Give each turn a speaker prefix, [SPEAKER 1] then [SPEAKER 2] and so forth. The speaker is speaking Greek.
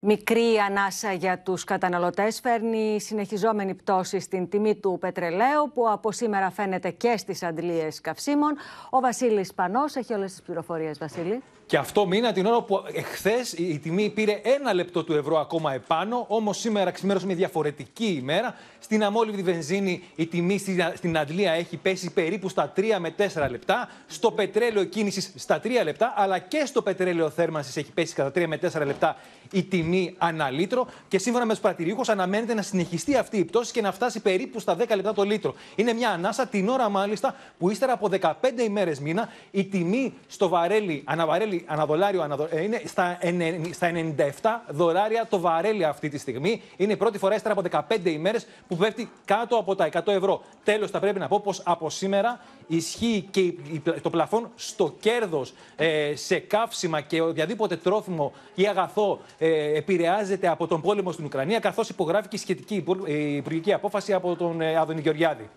[SPEAKER 1] Μικρή ανάσα για τους καταναλωτές φέρνει συνεχιζόμενη πτώση στην τιμή του πετρελαίου που από σήμερα φαίνεται και στις αντλίες καυσίμων. Ο Βασίλης Πανός έχει όλες τις πληροφορίες, Βασίλη.
[SPEAKER 2] Και αυτό μήνα την ώρα που εχθές η τιμή πήρε ένα λεπτό του ευρώ ακόμα επάνω. Όμως σήμερα ξημέρωσε διαφορετική ημέρα. Στην αμόλυβη βενζίνη η τιμή στην Αντλία έχει πέσει περίπου στα 3 με 4 λεπτά. Στο πετρέλαιο κίνησης στα 3 λεπτά. Αλλά και στο πετρέλαιο θέρμανσης έχει πέσει κατά 3 με 4 λεπτά η τιμή τιμή ανά λίτρο και σύμφωνα με τους αναμένεται να συνεχιστεί αυτή η πτώση και να φτάσει περίπου στα 10 λεπτά το λίτρο. Είναι μια ανάσα την ώρα μάλιστα που ύστερα από 15 ημέρες μήνα η τιμή στο βαρέλι, αναβαρέλι, αναδολάριο, ε, είναι στα, στα 97 δολάρια το βαρέλι αυτή τη στιγμή. Είναι η πρώτη φορά ύστερα από 15 ημέρες που πέφτει κάτω από τα 100 ευρώ. Τέλος, θα πρέπει να πω πως από σήμερα ισχύει και το πλαφόν στο κέρδος ε, σε καύσιμα και οποιαδήποτε τρόφιμο ή αγαθό ε, επηρεάζεται από τον πόλεμο στην Ουκρανία, καθώς υπογράφηκε η αγαθο επηρεαζεται απο υπουργική απόφαση από τον ε, Άδωνη Γεωργιάδη.